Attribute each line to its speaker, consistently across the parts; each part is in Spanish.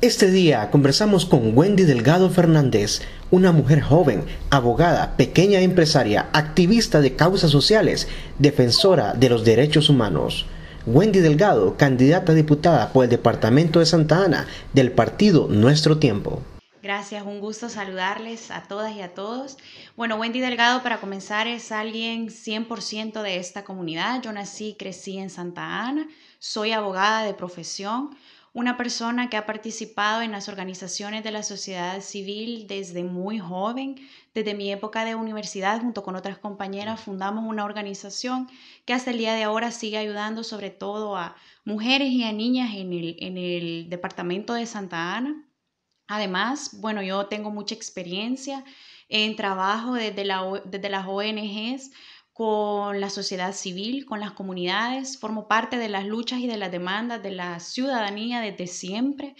Speaker 1: Este día conversamos con Wendy Delgado Fernández, una mujer joven, abogada, pequeña empresaria, activista de causas sociales, defensora de los derechos humanos. Wendy Delgado, candidata diputada por el Departamento de Santa Ana del partido Nuestro Tiempo. Gracias, un gusto saludarles a todas y a todos. Bueno, Wendy Delgado, para comenzar, es alguien 100% de esta comunidad. Yo nací y crecí en Santa Ana, soy abogada de profesión, una persona que ha participado en las organizaciones de la sociedad civil desde muy joven. Desde mi época de universidad, junto con otras compañeras, fundamos una organización que hasta el día de ahora sigue ayudando sobre todo a mujeres y a niñas en el, departamento de Santa Ana. Además, bueno, yo tengo mucha experiencia en trabajo desde, desde las ONGs con la sociedad civil, con las comunidades, formo parte de las luchas y de las demandas de la ciudadanía desde siempre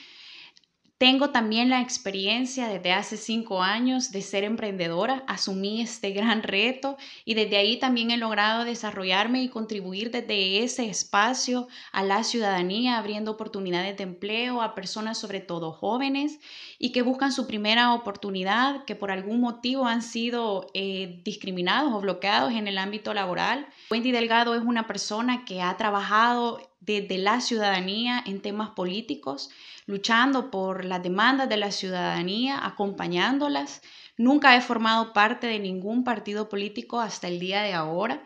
Speaker 1: tengo también la experiencia desde hace cinco años de ser emprendedora, asumí este gran reto y desde ahí también he logrado desarrollarme y contribuir desde ese espacio a la ciudadanía, abriendo oportunidades de empleo a personas, sobre todo jóvenes, y que buscan su primera oportunidad, que por algún motivo han sido eh, discriminados o bloqueados en el ámbito laboral. Wendy Delgado es una persona que ha trabajado de la ciudadanía en temas políticos, luchando por las demandas de la ciudadanía, acompañándolas. Nunca he formado parte de ningún partido político hasta el día de ahora.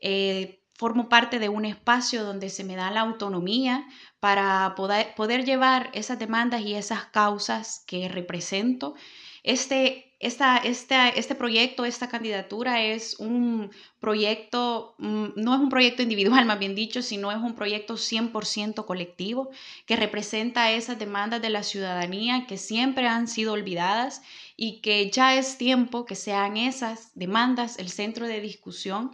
Speaker 1: Eh, formo parte de un espacio donde se me da la autonomía para poder, poder llevar esas demandas y esas causas que represento. Este esta, este proyecto, esta candidatura es un proyecto, mm, no es un proyecto individual, más bien dicho, sino es un proyecto 100% colectivo que representa esas demandas de la ciudadanía que siempre han sido olvidadas y que ya es tiempo que sean esas demandas el centro de discusión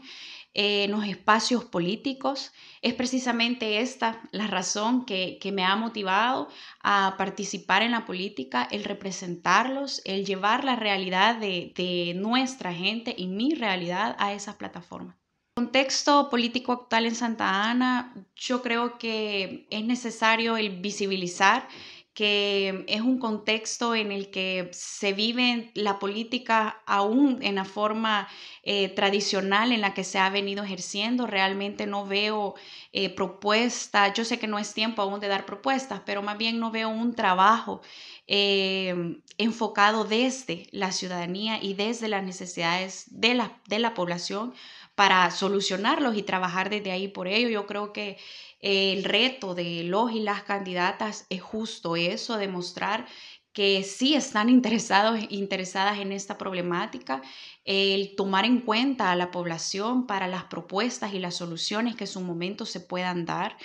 Speaker 1: en los espacios políticos. Es precisamente esta la razón que, me ha motivado a participar en la política, el representarlos, el llevar la realidad de, de nuestra gente y mi realidad a esas plataformas contexto político actual en Santa Ana, yo creo que es necesario el visibilizar que es un contexto en el que se vive la política aún en la forma eh, tradicional en la que se ha venido ejerciendo. Realmente no veo eh, propuesta propuestas, yo sé que no es tiempo aún de dar propuestas, pero más bien no veo un trabajo eh, enfocado desde la ciudadanía y desde las necesidades de la, de la población para solucionarlos y trabajar desde ahí por ello. Yo creo que el reto de los y las candidatas es justo eso, demostrar que sí están interesados, interesadas en esta problemática, el tomar en cuenta a la población para las propuestas y las soluciones que en su momento se puedan dar,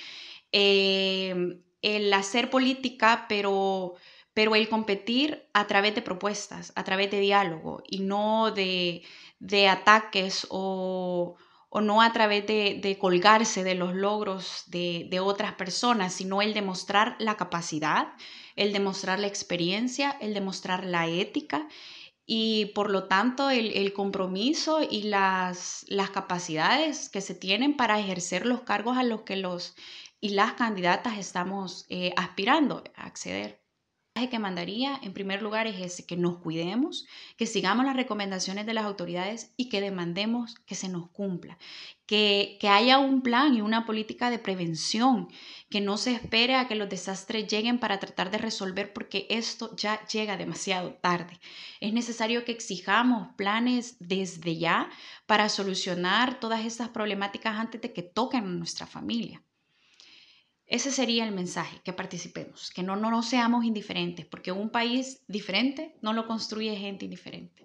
Speaker 1: eh, el hacer política, pero pero el competir a través de propuestas, a través de diálogo y no de, ataques o, no a través de, colgarse de los logros de, otras personas, sino el demostrar la capacidad, el demostrar la experiencia, el demostrar la ética y por lo tanto el, compromiso y las, las capacidades que se tienen para ejercer los cargos a los que los y las candidatas estamos eh, aspirando a acceder que mandaría en primer lugar es ese, que nos cuidemos, que sigamos las recomendaciones de las autoridades y que demandemos que se nos cumpla, que, haya un plan y una política de prevención, que no se espere a que los desastres lleguen para tratar de resolver porque esto ya llega demasiado tarde. Es necesario que exijamos planes desde ya para solucionar todas estas problemáticas antes de que toquen a nuestra familia. Ese sería el mensaje, que participemos, que no, no, seamos indiferentes, porque un país diferente no lo construye gente indiferente.